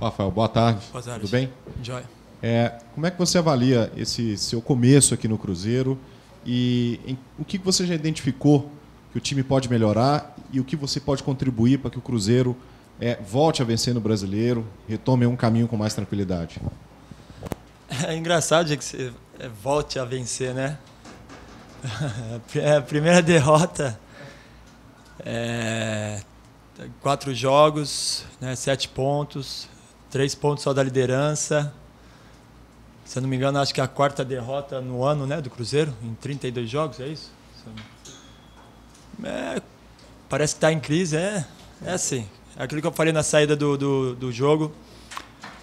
Rafael, boa tarde. Boa tarde. Tudo bem? Joia. É, como é que você avalia esse seu começo aqui no Cruzeiro e em, o que você já identificou que o time pode melhorar e o que você pode contribuir para que o Cruzeiro é, volte a vencer no Brasileiro, retome um caminho com mais tranquilidade? É engraçado que você é, volte a vencer, né? É a primeira derrota, é, quatro jogos, né, sete pontos, Três pontos só da liderança. Se eu não me engano, acho que é a quarta derrota no ano né, do Cruzeiro, em 32 jogos, é isso? É, parece que está em crise, é, é assim. É aquilo que eu falei na saída do, do, do jogo.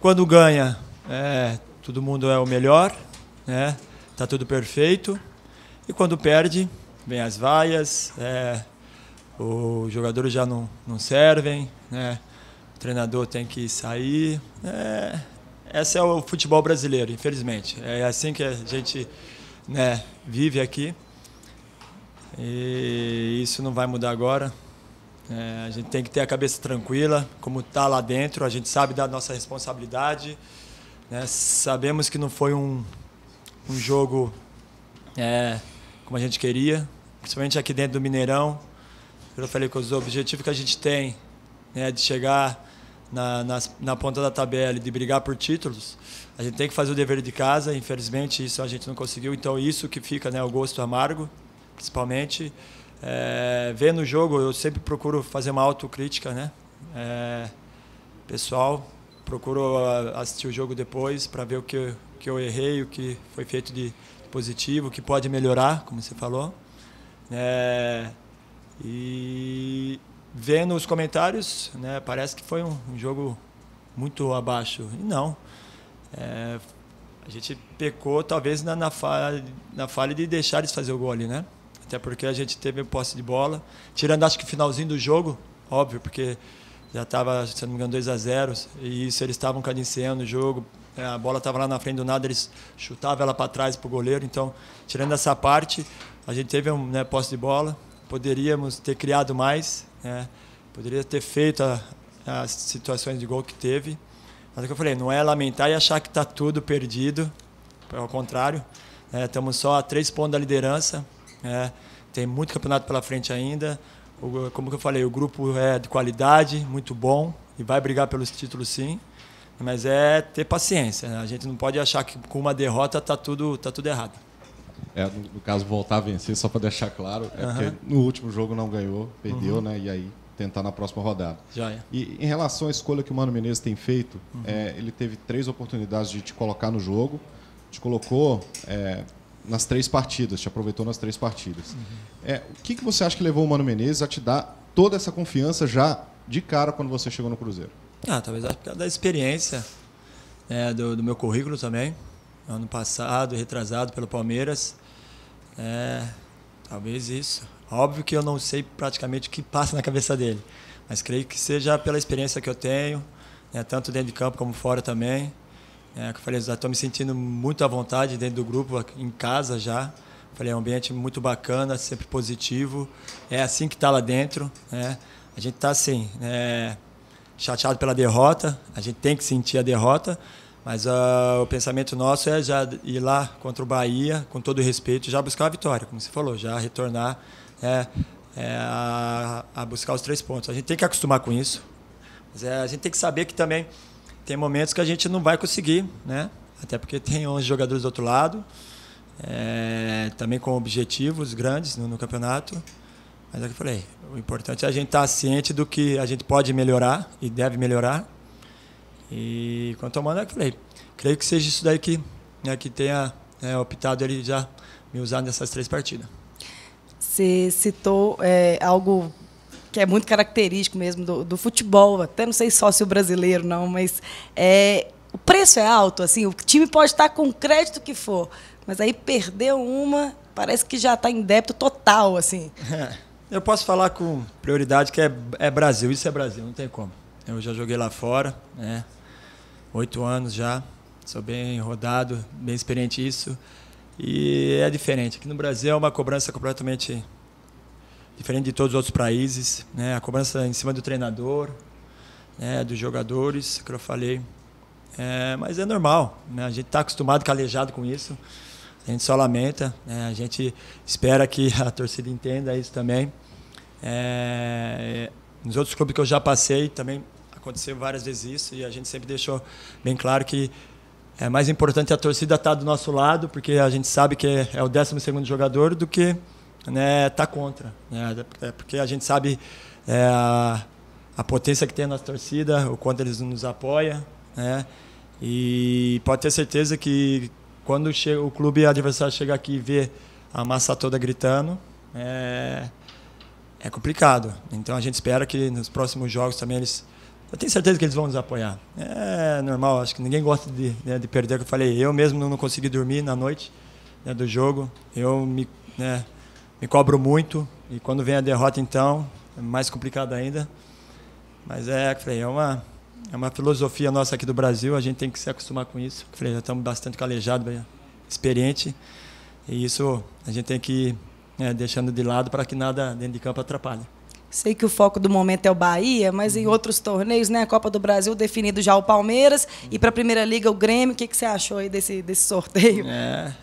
Quando ganha, é, todo mundo é o melhor, né? Tá tudo perfeito. E quando perde, vem as vaias, é, os jogadores já não, não servem, né? O treinador tem que sair. É, esse é o futebol brasileiro, infelizmente. É assim que a gente né, vive aqui. E isso não vai mudar agora. É, a gente tem que ter a cabeça tranquila, como está lá dentro, a gente sabe da nossa responsabilidade. Né? Sabemos que não foi um, um jogo é, como a gente queria, principalmente aqui dentro do Mineirão. Eu falei que os objetivos que a gente tem né, de chegar na, na, na, ponta da tabela e de brigar por títulos, a gente tem que fazer o dever de casa. Infelizmente, isso a gente não conseguiu. Então, isso que fica, né, o gosto amargo, principalmente. É, vendo o jogo, eu sempre procuro fazer uma autocrítica, né? É, pessoal, procuro assistir o jogo depois para ver o que, que eu errei, o que foi feito de positivo, o que pode melhorar, como você falou. É, e vendo os comentários, né, parece que foi um, jogo muito abaixo. E não. É, a gente pecou talvez na, na, falha, na falha de deixar eles fazer o gol ali, né? Até porque a gente teve posse de bola. Tirando acho que o finalzinho do jogo, óbvio, porque já estava, se não me engano, 2 a 0 E isso eles estavam cadenciando o jogo. É, a bola estava lá na frente do nada, eles chutavam ela para trás para o goleiro. Então, tirando essa parte, a gente teve um né, posse de bola poderíamos ter criado mais, né? poderia ter feito a, as situações de gol que teve. Mas é que eu falei, não é lamentar e achar que está tudo perdido, ao contrário. Né? Estamos só a três pontos da liderança, né? tem muito campeonato pela frente ainda. O, como eu falei, o grupo é de qualidade, muito bom, e vai brigar pelos títulos sim. Mas é ter paciência, né? a gente não pode achar que com uma derrota está tudo, tá tudo errado. É, no, no, caso, voltar a vencer, só para deixar claro, é uhum. porque no último jogo não ganhou, perdeu, uhum. né? E aí tentar na próxima rodada. Joia. E em relação à escolha que o Mano Menezes tem feito, uhum. é, ele teve três oportunidades de te colocar no jogo, te colocou é, nas três partidas, te aproveitou nas três partidas. Uhum. É, o que, que você acha que levou o Mano Menezes a te dar toda essa confiança já de cara quando você chegou no Cruzeiro? Ah, talvez acho por causa da experiência, né, do, do meu currículo também ano passado, retrasado pelo Palmeiras. É, talvez isso. Óbvio que eu não sei praticamente o que passa na cabeça dele, mas creio que seja pela experiência que eu tenho, né, tanto dentro de campo como fora também. É, eu falei, estou me sentindo muito à vontade dentro do grupo, em casa já. Falei, é um ambiente muito bacana, sempre positivo. É assim que está lá dentro. Né? A gente está assim, é, chateado pela derrota, a gente tem que sentir a derrota, mas uh, o pensamento nosso é já ir lá contra o Bahia, com todo respeito, já buscar a vitória, como você falou, já retornar né, é, a, a, buscar os três pontos. A gente tem que acostumar com isso. Mas é, a gente tem que saber que também tem momentos que a gente não vai conseguir, né? Até porque tem 11 jogadores do outro lado, é, também com objetivos grandes no, no campeonato. Mas é o que eu falei, o importante é a gente estar tá ciente do que a gente pode melhorar e deve melhorar e quanto ao eu creio, creio que seja isso daí que, né, que tenha né, optado ele já me usar nessas três partidas. Você citou é, algo que é muito característico mesmo do, do, futebol, até não sei só se o brasileiro não, mas é, o preço é alto, assim, o time pode estar com crédito que for, mas aí perdeu uma, parece que já está em débito total, assim. É, eu posso falar com prioridade que é, é Brasil, isso é Brasil, não tem como. Eu já joguei lá fora, né? oito anos já. Sou bem rodado, bem experiente isso. E é diferente. Aqui no Brasil é uma cobrança completamente diferente de todos os outros países. Né? A cobrança em cima do treinador, né? dos jogadores, que eu falei. É, mas é normal, né? a gente está acostumado, calejado com isso. A gente só lamenta, né? a gente espera que a torcida entenda isso também. É, nos outros clubes que eu já passei também aconteceu várias vezes isso e a gente sempre deixou bem claro que é mais importante a torcida estar tá do nosso lado, porque a gente sabe que é o 12 jogador, do que estar né, tá contra. Né? É porque a gente sabe é, a, a, potência que tem a nossa torcida, o quanto eles nos apoiam. Né? E pode ter certeza que quando chega, o clube adversário chega aqui e vê a massa toda gritando, é, é complicado. Então a gente espera que nos próximos jogos também eles eu tenho certeza que eles vão nos apoiar. É normal, acho que ninguém gosta de, né, de perder. Eu falei, eu mesmo não consegui dormir na noite né, do jogo. Eu me, né, me cobro muito e quando vem a derrota, então, é mais complicado ainda. Mas é, falei, é uma, é uma filosofia nossa aqui do Brasil, a gente tem que se acostumar com isso. Eu falei, já estamos bastante calejados, experiente, e isso a gente tem que ir né, deixando de lado para que nada dentro de campo atrapalhe. Sei que o foco do momento é o Bahia, mas em uhum. outros torneios, né? A Copa do Brasil definido já o Palmeiras e para a Primeira Liga o Grêmio. O que, que você achou aí desse, desse sorteio? É.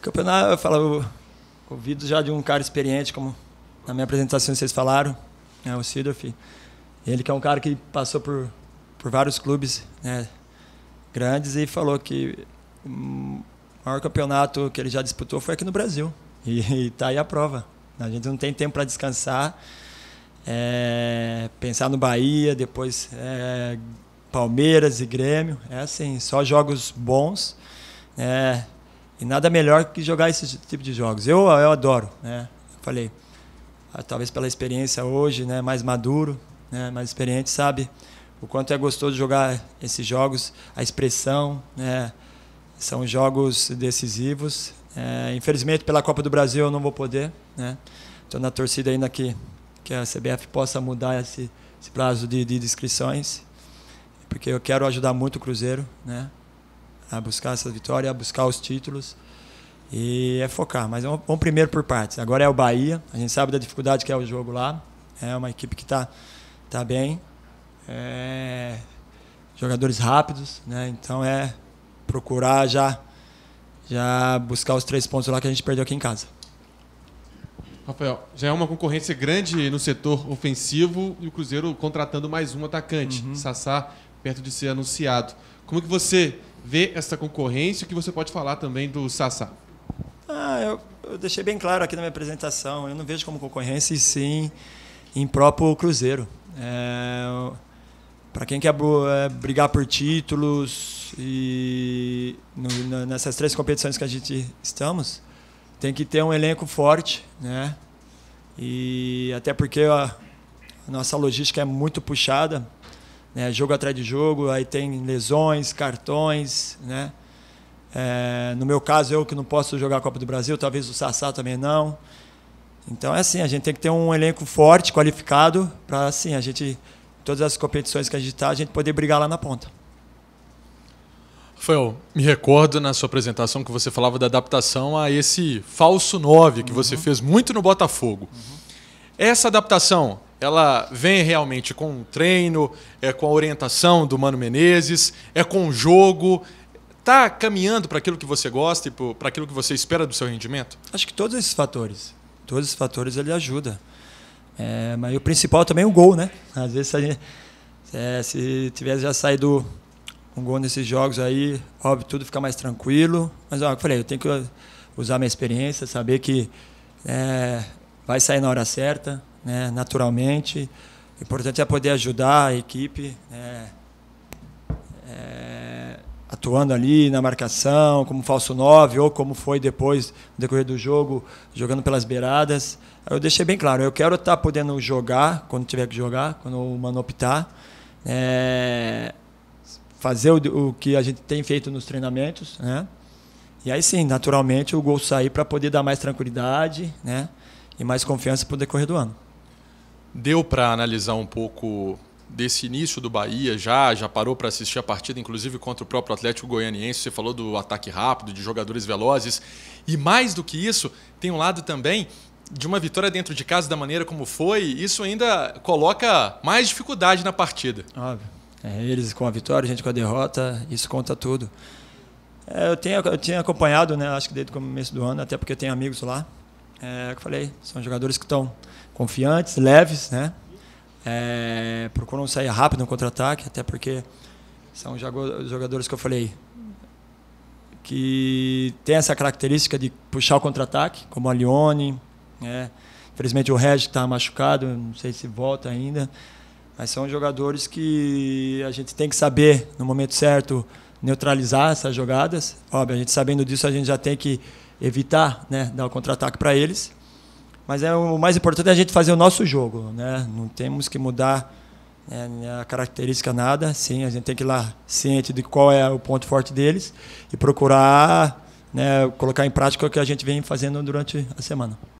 Campeonato, eu falo ouvido já de um cara experiente, como na minha apresentação vocês falaram, né, o Sidorf. Ele que é um cara que passou por, por vários clubes né, grandes e falou que o maior campeonato que ele já disputou foi aqui no Brasil. E está aí a prova. A gente não tem tempo para descansar. É, pensar no Bahia, depois é, Palmeiras e Grêmio. É assim, só jogos bons. É, e nada melhor que jogar esse tipo de jogos. Eu, eu adoro. Né? Falei, ah, talvez pela experiência hoje, né, mais maduro, né, mais experiente, sabe? o quanto é gostoso jogar esses jogos, a expressão, né? São jogos decisivos, é, infelizmente, pela Copa do Brasil eu não vou poder. Né? Estou na torcida ainda que, que a CBF possa mudar esse, esse prazo de, de, inscrições, porque eu quero ajudar muito o Cruzeiro né? a buscar essa vitória, a buscar os títulos e é focar. Mas vamos, vamos primeiro por partes. Agora é o Bahia, a gente sabe da dificuldade que é o jogo lá. É uma equipe que está tá bem, é, jogadores rápidos, né? então é procurar já já buscar os três pontos lá que a gente perdeu aqui em casa. Rafael, já é uma concorrência grande no setor ofensivo e o Cruzeiro contratando mais um atacante, uhum. Sassá, perto de ser anunciado. Como que você vê essa concorrência? O que você pode falar também do Sassá? Ah, eu, eu, deixei bem claro aqui na minha apresentação. Eu não vejo como concorrência, e sim em próprio Cruzeiro. É, para quem quer é, brigar por títulos e nessas três competições que a gente estamos, tem que ter um elenco forte, né? E até porque a nossa logística é muito puxada, né? Jogo atrás de jogo, aí tem lesões, cartões, né? É, no meu caso, eu que não posso jogar a Copa do Brasil, talvez o Sassá também não. Então é assim, a gente tem que ter um elenco forte, qualificado, para assim, a gente todas as competições que a gente está, a gente poder brigar lá na ponta. Rafael, me recordo na sua apresentação que você falava da adaptação a esse falso 9 que uhum. você fez muito no Botafogo. Uhum. Essa adaptação, ela vem realmente com o treino, é com a orientação do Mano Menezes, é com o jogo, está caminhando para aquilo que você gosta e para aquilo que você espera do seu rendimento? Acho que todos esses fatores, todos esses fatores ele ajuda. É, mas o principal também é o gol, né? Às vezes, se, gente, é, se tivesse já saído um gol nesses jogos aí, óbvio, tudo fica mais tranquilo. Mas, ó, eu falei, eu tenho que usar minha experiência, saber que é, vai sair na hora certa, né, naturalmente. O importante é poder ajudar a equipe. Né? é, atuando ali na marcação, como falso 9, ou como foi depois, no decorrer do jogo, jogando pelas beiradas. Eu deixei bem claro, eu quero estar tá podendo jogar, quando tiver que jogar, quando o Mano optar, é, fazer o, o, que a gente tem feito nos treinamentos, né? E aí sim, naturalmente, o gol sair para poder dar mais tranquilidade, né? E mais confiança para o decorrer do ano. Deu para analisar um pouco desse início do Bahia já, já parou para assistir a partida, inclusive contra o próprio Atlético Goianiense. Você falou do ataque rápido, de jogadores velozes. E mais do que isso, tem um lado também de uma vitória dentro de casa da maneira como foi. Isso ainda coloca mais dificuldade na partida. Óbvio. É, eles com a vitória, a gente com a derrota, isso conta tudo. É, eu, tenho, eu tinha acompanhado, né, acho que desde o começo do ano, até porque eu tenho amigos lá. É, eu falei, são jogadores que estão confiantes, leves, né? É, procuram sair rápido no contra-ataque, até porque são jogadores que eu falei que tem essa característica de puxar o contra-ataque, como a Leone. Né? Infelizmente o Regis está machucado, não sei se volta ainda. Mas são jogadores que a gente tem que saber, no momento certo, neutralizar essas jogadas. Óbvio, a gente sabendo disso, a gente já tem que evitar né, dar o contra-ataque para eles. Mas é o mais importante é a gente fazer o nosso jogo, né? Não temos que mudar né, a característica nada, sim, a gente tem que ir lá ciente de qual é o ponto forte deles e procurar né, colocar em prática o que a gente vem fazendo durante a semana.